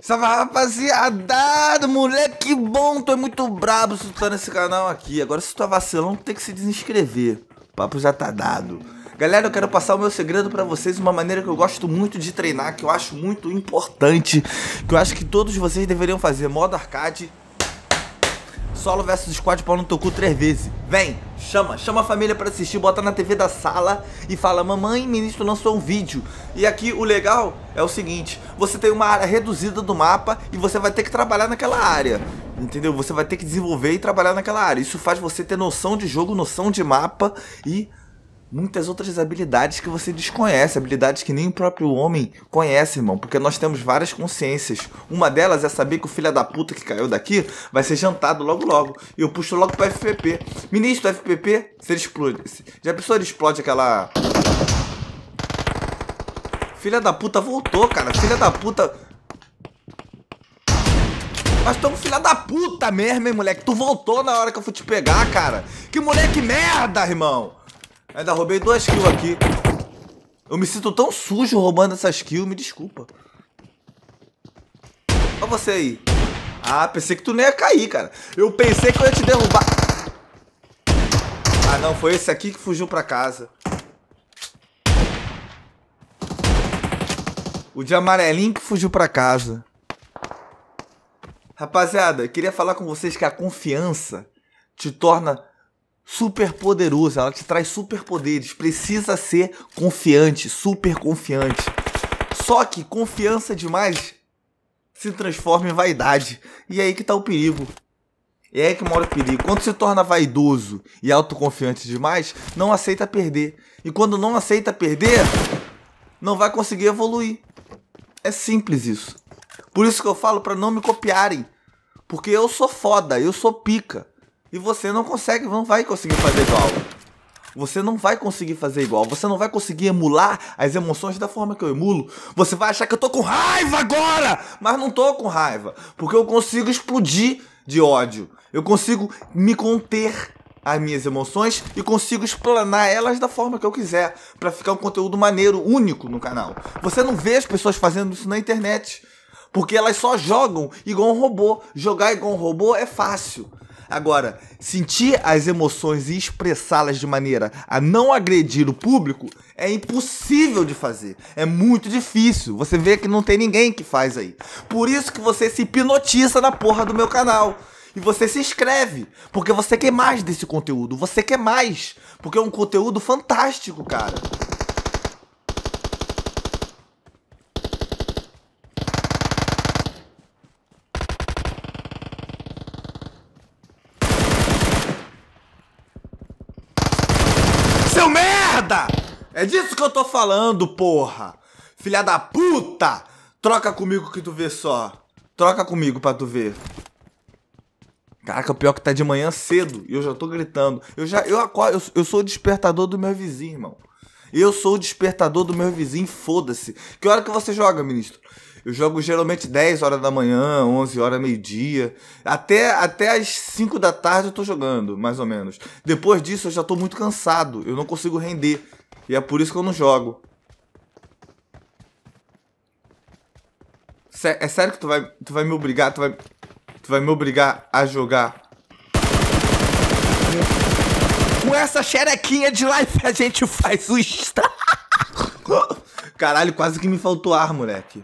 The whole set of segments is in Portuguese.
Salve rapaziada, moleque, que bom, tô muito brabo se tu tá nesse canal aqui Agora se tu tá vacilão, tu tem que se desinscrever, o papo já tá dado Galera, eu quero passar o meu segredo para vocês, uma maneira que eu gosto muito de treinar, que eu acho muito importante Que eu acho que todos vocês deveriam fazer, modo arcade Solo versus squad pau no teu cu três vezes. Vem, chama, chama a família para assistir, bota na TV da sala e fala: Mamãe, ministro lançou um vídeo. E aqui o legal é o seguinte: você tem uma área reduzida do mapa e você vai ter que trabalhar naquela área. Entendeu? Você vai ter que desenvolver e trabalhar naquela área. Isso faz você ter noção de jogo, noção de mapa e muitas outras habilidades que você desconhece, habilidades que nem o próprio homem conhece, irmão, porque nós temos várias consciências. Uma delas é saber que o filho da puta que caiu daqui vai ser jantado logo logo. E eu puxo logo para FPP. Ministro do FPP, se ele explode. Já pensou ele explode aquela. Filha da puta voltou, cara. Filha da puta. Mas tu é um filha da puta mesmo, hein, moleque. Tu voltou na hora que eu fui te pegar, cara. Que moleque merda, irmão. Ainda roubei duas kills aqui. Eu me sinto tão sujo roubando essas kills, me desculpa. Olha você aí. Ah, pensei que tu nem ia cair, cara. Eu pensei que eu ia te derrubar. Ah, não, foi esse aqui que fugiu pra casa. O de amarelinho que fugiu pra casa. Rapaziada, eu queria falar com vocês que a confiança te torna super poderoso, ela te traz superpoderes, precisa ser confiante, super confiante. Só que confiança demais se transforma em vaidade. E é aí que tá o perigo. E é aí que mora o perigo. Quando se torna vaidoso e autoconfiante demais, não aceita perder. E quando não aceita perder, não vai conseguir evoluir. É simples isso. Por isso que eu falo para não me copiarem. Porque eu sou foda, eu sou pica. E você não consegue, não vai conseguir fazer igual. Você não vai conseguir fazer igual. Você não vai conseguir emular as emoções da forma que eu emulo. Você vai achar que eu tô com raiva agora! Mas não tô com raiva. Porque eu consigo explodir de ódio. Eu consigo me conter as minhas emoções e consigo explanar elas da forma que eu quiser, para ficar um conteúdo maneiro, único no canal. Você não vê as pessoas fazendo isso na internet, porque elas só jogam igual um robô. Jogar igual um robô é fácil. Agora, sentir as emoções e expressá-las de maneira a não agredir o público é impossível de fazer. É muito difícil. Você vê que não tem ninguém que faz aí. Por isso que você se hipnotiza na porra do meu canal. E você se inscreve, porque você quer mais desse conteúdo, você quer mais, porque é um conteúdo fantástico, cara. merda! É disso que eu tô falando, porra! Filha da puta! Troca comigo que tu vê só. Troca comigo pra tu ver. Caraca, o pior é que tá de manhã cedo e eu já tô gritando. Eu já eu acordo, eu, eu sou o despertador do meu vizinho, irmão. Eu sou o despertador do meu vizinho, foda-se. Que hora que você joga, ministro? Eu jogo geralmente 10 horas da manhã, 11 horas, meio-dia. Até, até as 5 da tarde eu tô jogando, mais ou menos. Depois disso eu já tô muito cansado, eu não consigo render. E é por isso que eu não jogo. é sério que tu vai, tu vai me obrigar, tu vai, tu vai me obrigar a jogar com essa xerequinha de life a gente faz o Caralho, quase que me faltou ar, moleque.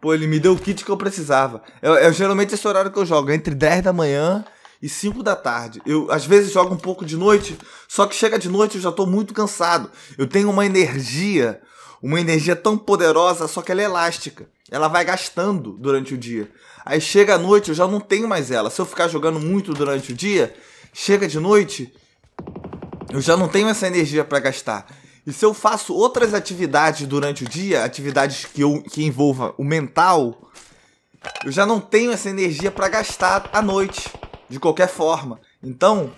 Pô, ele me deu o kit que eu precisava. Eu, eu, geralmente esse horário que eu jogo, entre 10 da manhã e 5 da tarde. Eu às vezes jogo um pouco de noite, só que chega de noite eu já tô muito cansado. Eu tenho uma energia, uma energia tão poderosa, só que ela é elástica. Ela vai gastando durante o dia. Aí chega à noite, eu já não tenho mais ela. Se eu ficar jogando muito durante o dia, chega de noite, eu já não tenho essa energia para gastar. E se eu faço outras atividades durante o dia, atividades que, eu, que envolva o mental, eu já não tenho essa energia para gastar à noite, de qualquer forma. Então.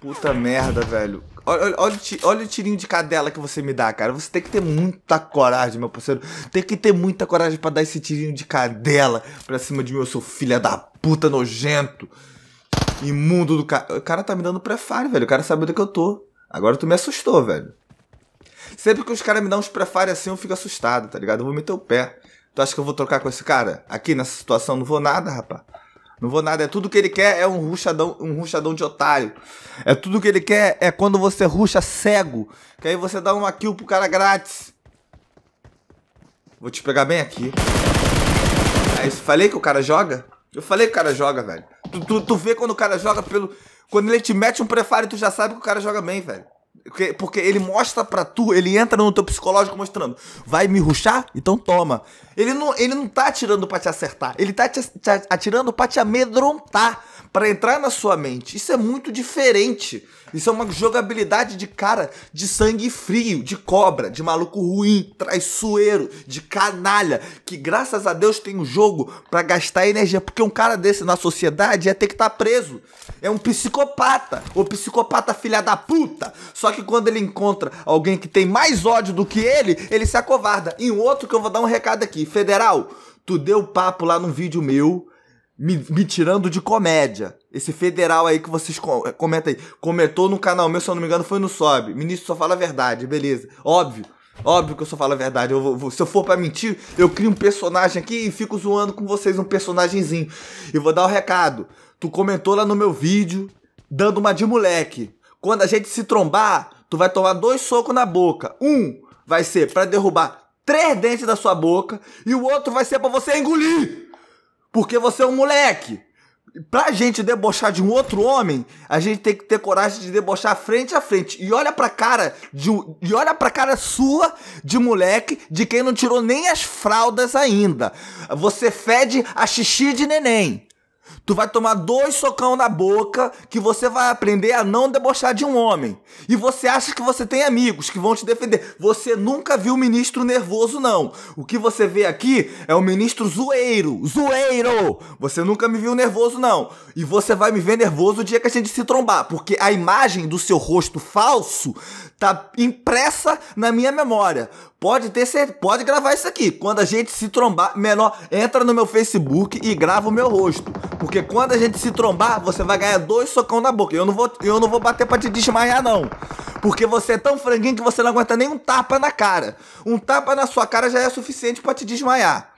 Puta merda, velho. Olha, olha, olha, o tirinho de cadela que você me dá, cara. Você tem que ter muita coragem, meu parceiro. Tem que ter muita coragem para dar esse tirinho de cadela pra cima de mim. Eu sou filha da puta nojento. Imundo do cara. O cara tá me dando prefário, velho. O cara sabe onde é que eu tô. Agora tu me assustou, velho. Sempre que os caras me dão uns prefários assim, eu fico assustado, tá ligado? Eu vou meter o pé. Tu acha que eu vou trocar com esse cara? Aqui nessa situação não vou nada, rapá. Não vou nada. É tudo que ele quer é um ruchadão, um ruchadão de otário. É tudo que ele quer é quando você rucha cego. Que aí você dá uma kill pro cara grátis. Vou te pegar bem aqui. Aí, falei que o cara joga? Eu falei que o cara joga, velho. Tu, tu, tu, vê quando o cara joga pelo. Quando ele te mete um prefário, tu já sabe que o cara joga bem, velho. Porque, porque ele mostra pra tu, ele entra no teu psicológico mostrando. Vai me ruxar? Então toma. Ele não, ele não tá atirando pra te acertar. Ele tá te, te atirando pra te amedrontar para entrar na sua mente. Isso é muito diferente. Isso é uma jogabilidade de cara de sangue frio, de cobra, de maluco ruim, traiçoeiro, de canalha, que graças a Deus tem um jogo para gastar energia, porque um cara desse na sociedade ia é ter que estar tá preso. É um psicopata, o psicopata filha da puta. Só que quando ele encontra alguém que tem mais ódio do que ele, ele se acovarda. E um outro que eu vou dar um recado aqui, federal, tu deu papo lá num vídeo meu me, me, tirando de comédia. Esse federal aí que vocês eh, comentam aí. Comentou no canal meu, se eu não me engano, foi no Sobe. Ministro só fala a verdade, beleza. Óbvio. Óbvio que eu só falo a verdade. Eu vou, se eu for para mentir, eu crio um personagem aqui e fico zoando com vocês um personagemzinho. E vou dar o um recado. Tu comentou lá no meu vídeo, dando uma de moleque. Quando a gente se trombar, tu vai tomar dois socos na boca. Um vai ser para derrubar três dentes da sua boca e o outro vai ser para você engolir porque você é um moleque. Pra gente debochar de um outro homem, a gente tem que ter coragem de debochar frente a frente. E olha pra cara de e olha pra cara sua de moleque, de quem não tirou nem as fraldas ainda. Você fede a xixi de neném. Tu vai tomar dois socão na boca que você vai aprender a não debochar de um homem. E você acha que você tem amigos que vão te defender. Você nunca viu ministro nervoso, não. O que você vê aqui é o ministro zoeiro. Zoeiro! Você nunca me viu nervoso, não. E você vai me ver nervoso o dia que a gente se trombar. Porque a imagem do seu rosto falso tá impressa na minha memória. Pode ter certeza, pode gravar isso aqui. Quando a gente se trombar, menor, entra no meu Facebook e grava o meu rosto. Porque quando a gente se trombar, você vai ganhar dois socão na boca. Eu não vou, eu não vou bater pra te desmaiar, não. Porque você é tão franguinho que você não aguenta nem um tapa na cara. Um tapa na sua cara já é suficiente para te desmaiar.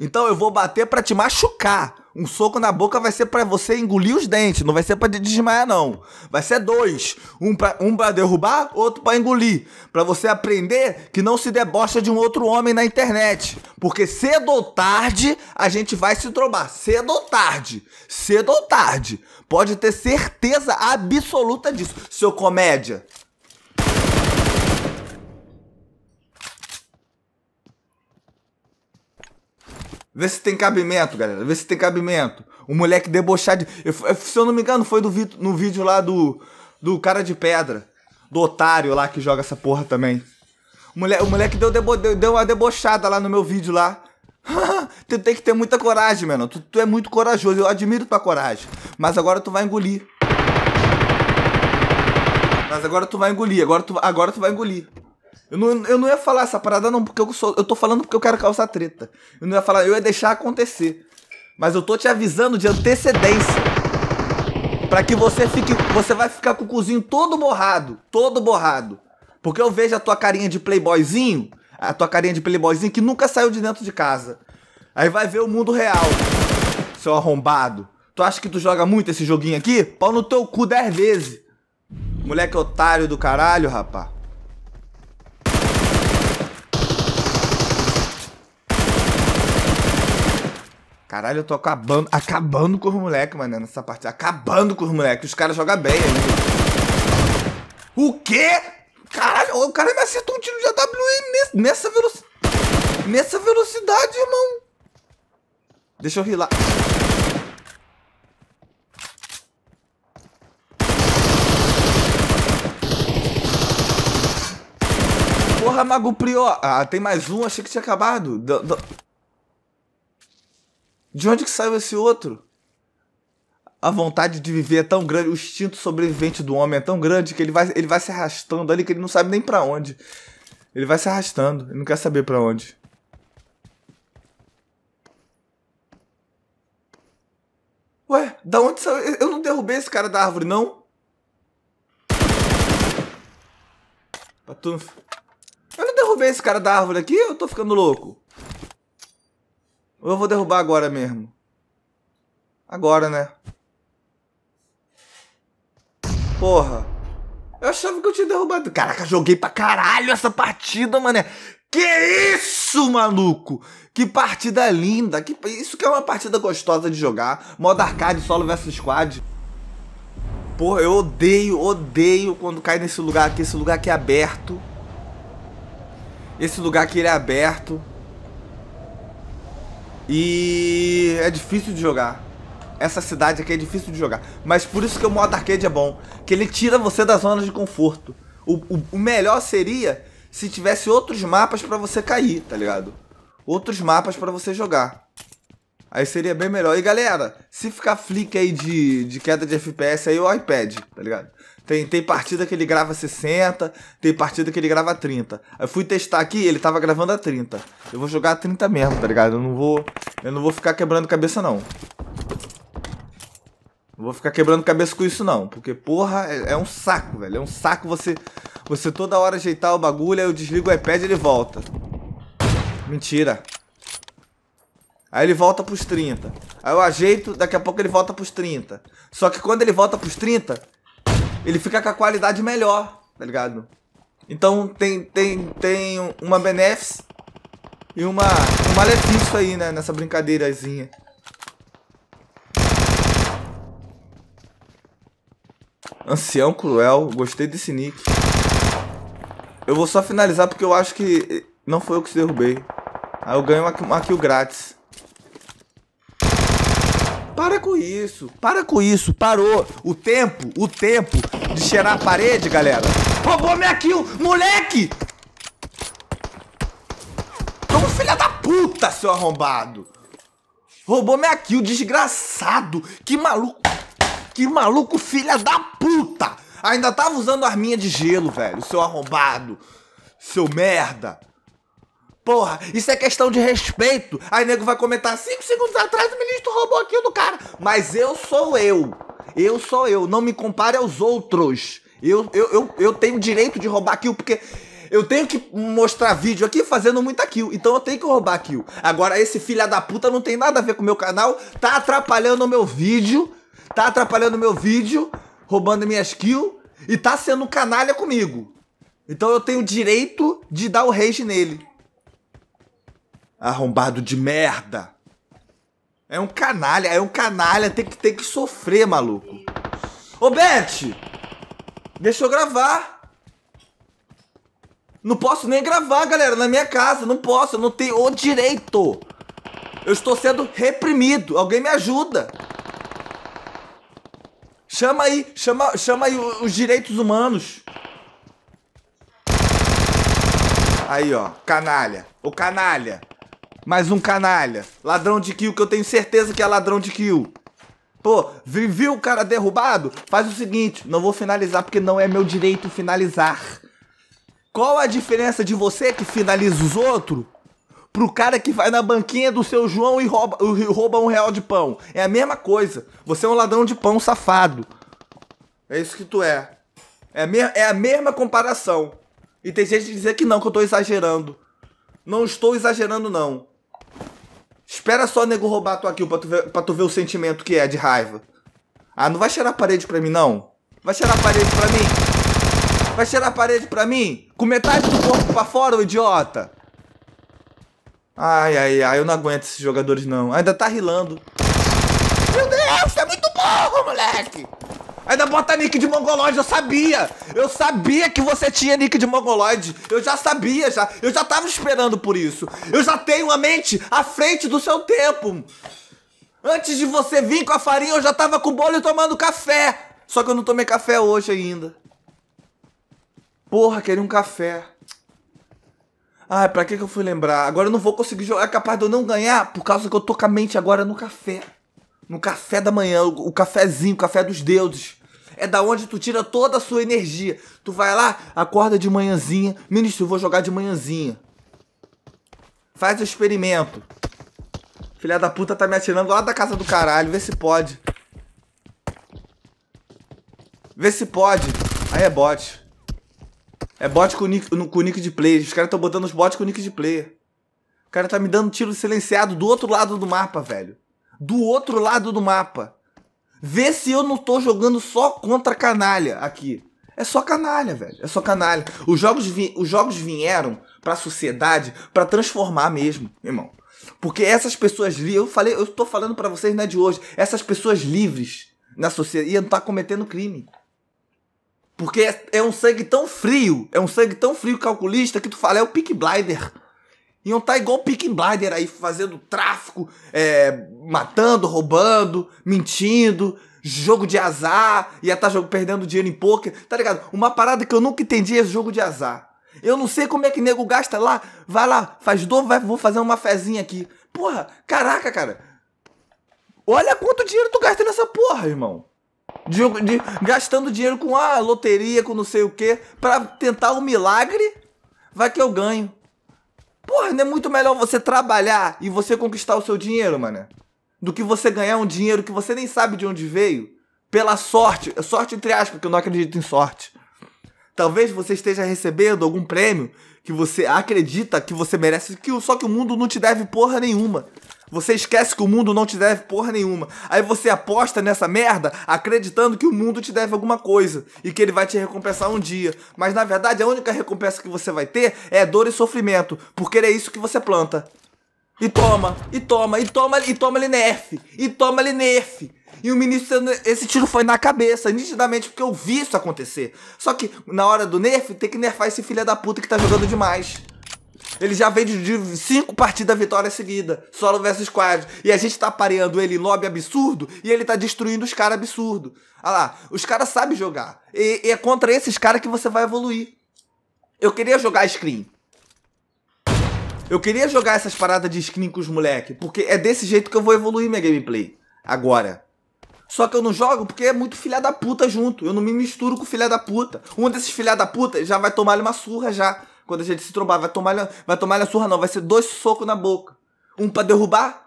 Então eu vou bater para te machucar. Um soco na boca vai ser para você engolir os dentes, não vai ser para desmaiar não. Vai ser dois, um para um para derrubar, outro para engolir, para você aprender que não se debocha de um outro homem na internet, porque cedo ou tarde a gente vai se trombar, cedo ou tarde, cedo ou tarde. Pode ter certeza absoluta disso, seu comédia. Vê se tem cabimento, galera. Vê se tem cabimento. O moleque debochado. De... Eu, se eu não me engano, foi do, no vídeo lá do. Do cara de pedra. Do otário lá que joga essa porra também. O moleque, o moleque deu, debo, deu, deu uma debochada lá no meu vídeo lá. tu tem que ter muita coragem, mano. Tu, tu é muito corajoso. Eu admiro tua coragem. Mas agora tu vai engolir. Mas agora tu vai engolir. Agora tu, agora tu vai engolir. Eu não, eu não ia falar essa parada não, porque eu sou, eu tô falando porque eu quero causar treta. Eu não ia falar, eu ia deixar acontecer. Mas eu tô te avisando de antecedência. para que você fique, você vai ficar com o cozinho todo borrado, todo borrado. Porque eu vejo a tua carinha de playboyzinho, a tua carinha de playboyzinho que nunca saiu de dentro de casa. Aí vai ver o mundo real, seu arrombado. Tu acha que tu joga muito esse joguinho aqui? Pau no teu cu 10 vezes. Moleque otário do caralho, rapá. Caralho, eu tô acabando, acabando com os moleques, mano, nessa partida. Acabando com os moleques. Os caras jogam bem Né? O quê? Caralho, o cara me acertou um tiro de AWM nessa, velocidade. Nessa velocidade, irmão. Deixa eu rilar. Porra, Mago Prior. Ah, tem mais um. Achei que tinha acabado. D de onde que saiu esse outro? A vontade de viver é tão grande, o instinto sobrevivente do homem é tão grande que ele vai, ele vai se arrastando ali que ele não sabe nem para onde. Ele vai se arrastando, ele não quer saber para onde. Ué, da onde saiu? Eu não derrubei esse cara da árvore, não? Eu não derrubei esse cara da árvore aqui? Eu tô ficando louco. Ou eu vou derrubar agora mesmo? Agora, né? Porra. Eu achava que eu tinha derrubado. Caraca, joguei pra caralho essa partida, mané. Que isso, maluco! Que partida linda! Que, isso que é uma partida gostosa de jogar. Modo arcade, solo versus squad. Porra, eu odeio, odeio quando cai nesse lugar aqui. Esse lugar aqui é aberto. Esse lugar aqui ele é aberto. E é difícil de jogar. Essa cidade aqui é difícil de jogar. Mas por isso que o modo arcade é bom. Que ele tira você da zona de conforto. O, o, o melhor seria se tivesse outros mapas para você cair, tá ligado? Outros mapas para você jogar. Aí seria bem melhor. E galera, se ficar flick aí de, de queda de FPS, aí é o iPad, tá ligado? Tem, tem partida que ele grava 60, tem partida que ele grava 30. Aí fui testar aqui, ele tava gravando a 30. Eu vou jogar a 30 mesmo, tá ligado? Eu não vou. Eu não vou ficar quebrando cabeça, não. Não vou ficar quebrando cabeça com isso, não. Porque, porra, é, é um saco, velho. É um saco você. Você toda hora ajeitar o bagulho, aí eu desligo o iPad e ele volta. Mentira. Aí ele volta pros 30. Aí eu ajeito, daqui a pouco ele volta pros 30. Só que quando ele volta pros 30, ele fica com a qualidade melhor, tá ligado? Então tem, tem, tem uma Benefice e uma, um malefício aí, né? Nessa brincadeirazinha. Ancião Cruel, gostei desse nick. Eu vou só finalizar porque eu acho que não foi eu que derrubei. Aí eu ganho uma, uma kill grátis. Para com isso, para com isso, parou. O tempo, o tempo de cheirar a parede, galera. Roubou minha kill, moleque! Como filha da puta, seu arrombado. Roubou minha kill, desgraçado. Que maluco, que maluco filha da puta. Ainda tava usando arminha de gelo, velho, seu arrombado. Seu merda. Porra, isso é questão de respeito. Aí nego vai comentar cinco segundos atrás o ministro roubou aquilo do cara. Mas eu sou eu. Eu sou eu. Não me compare aos outros. Eu, eu, eu, eu tenho direito de roubar aquilo porque eu tenho que mostrar vídeo aqui fazendo muita kill. Então eu tenho que roubar kill. Agora esse filho da puta não tem nada a ver com o meu canal. Tá atrapalhando o meu vídeo. Tá atrapalhando o meu vídeo. Roubando minhas kills. E tá sendo canalha comigo. Então eu tenho direito de dar o rage nele. Arrombado de merda. É um canalha, é um canalha, tem que, tem que sofrer, maluco. Ô, Beth! Deixa eu gravar. Não posso nem gravar, galera, na minha casa. Não posso, eu não tenho o direito. Eu estou sendo reprimido. Alguém me ajuda. Chama aí, chama, chama aí os direitos humanos. Aí, ó, canalha. O canalha. Mais um canalha. Ladrão de kill, que eu tenho certeza que é ladrão de kill. Pô, viu o cara derrubado? Faz o seguinte, não vou finalizar porque não é meu direito finalizar. Qual a diferença de você que finaliza os outros pro cara que vai na banquinha do seu João e rouba, e rouba um real de pão? É a mesma coisa. Você é um ladrão de pão safado. É isso que tu é. É a, é a mesma comparação. E tem gente que dizer que não, que eu tô exagerando. Não estou exagerando, não. Espera só nego roubar a tua kill pra tu, ver, pra tu ver o sentimento que é de raiva. Ah, não vai cheirar a parede pra mim, não. Vai cheirar a parede pra mim. Vai cheirar a parede pra mim. Com metade do corpo pra fora, idiota. Ai, ai, ai, eu não aguento esses jogadores, não. Ainda tá rilando. Meu Deus, é muito burro, moleque. Ainda é bota nick de mongoloide, eu sabia! Eu sabia que você tinha nick de mongoloide! Eu já sabia, já! Eu já tava esperando por isso! Eu já tenho a mente à frente do seu tempo! Antes de você vir com a farinha, eu já tava com o bolo e tomando café! Só que eu não tomei café hoje ainda. Porra, queria um café. Ai, pra que, que eu fui lembrar? Agora eu não vou conseguir jogar. É capaz de eu não ganhar por causa que eu tô com a mente agora no café. No café da manhã, o, cafezinho, o café dos deuses. É da onde tu tira toda a sua energia. Tu vai lá, acorda de manhãzinha. Ministro, eu vou jogar de manhãzinha. Faz o experimento. Filha da puta tá me atirando lá da casa do caralho. Vê se pode. Vê se pode. Aí é bot. É bot com nick, com nick de player. Os caras estão botando os bots com nick de player. O cara tá me dando tiro silenciado do outro lado do mapa, velho do outro lado do mapa. Vê se eu não tô jogando só contra canalha aqui. É só canalha, velho. É só canalha. Os jogos, os jogos vieram pra sociedade para transformar mesmo, irmão. Porque essas pessoas livres, eu falei, eu tô falando para vocês não é de hoje, essas pessoas livres na sociedade iam estar tá cometendo crime. Porque é, é, um sangue tão frio, é um sangue tão frio calculista que tu fala, é o Pick Blider. Iam estar tá igual Pick Blinder aí, fazendo tráfico, é, matando, roubando, mentindo, jogo de azar, ia estar tá jogo, perdendo dinheiro em poker, tá ligado? Uma parada que eu nunca entendi é jogo de azar. Eu não sei como é que nego gasta lá, vai lá, faz dor, vai, vou fazer uma fezinha aqui. Porra, caraca, cara. Olha quanto dinheiro tu gasta nessa porra, irmão. De, de, gastando dinheiro com a ah, loteria, com não sei o que, pra tentar um milagre, vai que eu ganho. Porra, não é muito melhor você trabalhar e você conquistar o seu dinheiro, mano? Do que você ganhar um dinheiro que você nem sabe de onde veio. Pela sorte. Sorte entre aspas, porque eu não acredito em sorte. Talvez você esteja recebendo algum prêmio que você acredita que você merece, que só que o mundo não te deve porra nenhuma. Você esquece que o mundo não te deve porra nenhuma. Aí você aposta nessa merda acreditando que o mundo te deve alguma coisa e que ele vai te recompensar um dia. Mas na verdade a única recompensa que você vai ter é dor e sofrimento, porque é isso que você planta. E toma, e toma, e toma, e toma ele nerf, e toma ele nerf. E o ministro, esse tiro foi na cabeça, nitidamente, porque eu vi isso acontecer. Só que na hora do nerf, tem que nerfar esse filho da puta que tá jogando demais. Ele já vem de cinco partidas vitória seguida, solo versus squad. E a gente tá pareando ele em lobby absurdo e ele tá destruindo os caras absurdo. Olha lá, os caras sabem jogar. E, e é contra esses caras que você vai evoluir. Eu queria jogar screen. Eu queria jogar essas paradas de screen com os moleque, porque é desse jeito que eu vou evoluir minha gameplay. Agora. Só que eu não jogo porque é muito filha da puta junto. Eu não me misturo com filha da puta. Um desses filha da puta já vai tomar uma surra já. Quando a gente se trombar, vai tomar, vai tomar a surra, não. Vai ser dois socos na boca. Um para derrubar,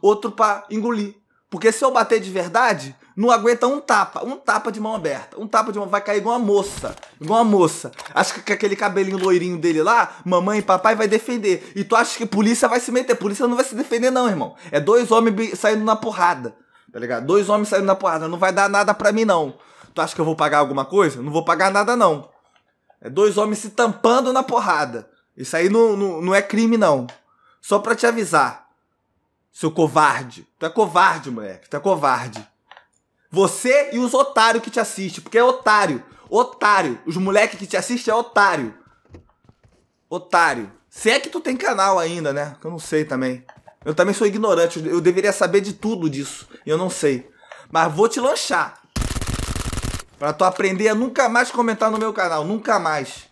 outro para engolir. Porque se eu bater de verdade, não aguenta um tapa, um tapa de mão aberta, um tapa de mão, vai cair igual uma moça, igual uma moça. Acho que aquele cabelinho loirinho dele lá, mamãe e papai vai defender. E tu acha que polícia vai se meter, polícia não vai se defender não, irmão. É dois homens saindo na porrada, tá ligado? Dois homens saindo na porrada, não vai dar nada pra mim não. Tu acha que eu vou pagar alguma coisa? Não vou pagar nada não. É dois homens se tampando na porrada. Isso aí não, não, não é crime, não. Só pra te avisar. Seu covarde. Tu é covarde, moleque. Tu é covarde. Você e os otários que te assistem, porque é otário. Otário. Os moleques que te assistem é otário. Otário. Se é que tu tem canal ainda, né? Eu não sei também. Eu também sou ignorante. Eu deveria saber de tudo disso. E eu não sei. Mas vou te lanchar. Pra tu aprender a nunca mais comentar no meu canal. Nunca mais.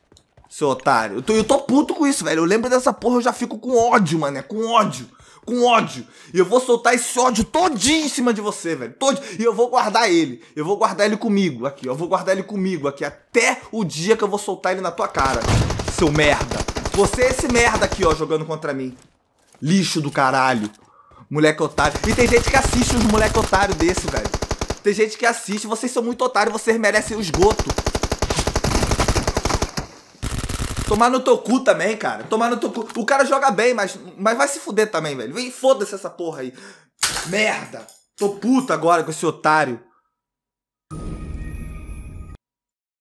Seu otário. Eu tô, eu tô puto com isso, velho. Eu lembro dessa porra, eu já fico com ódio, mané. Com ódio. Com ódio. E eu vou soltar esse ódio todinho em cima de você, velho. Todo... E eu vou guardar ele. Eu vou guardar ele comigo aqui. Eu vou guardar ele comigo aqui. Até o dia que eu vou soltar ele na tua cara. Seu merda. Você é esse merda aqui, ó, jogando contra mim. Lixo do caralho. Moleque otário. E tem gente que assiste os moleque otário desse, velho. Tem gente que assiste. Vocês são muito otários. Vocês merecem o esgoto. Tomar no teu cu também, cara. Tomar no teu cu. O cara joga bem, mas, mas vai se fuder também, velho. Vem, foda-se essa porra aí. Merda. Tô puto agora com esse otário.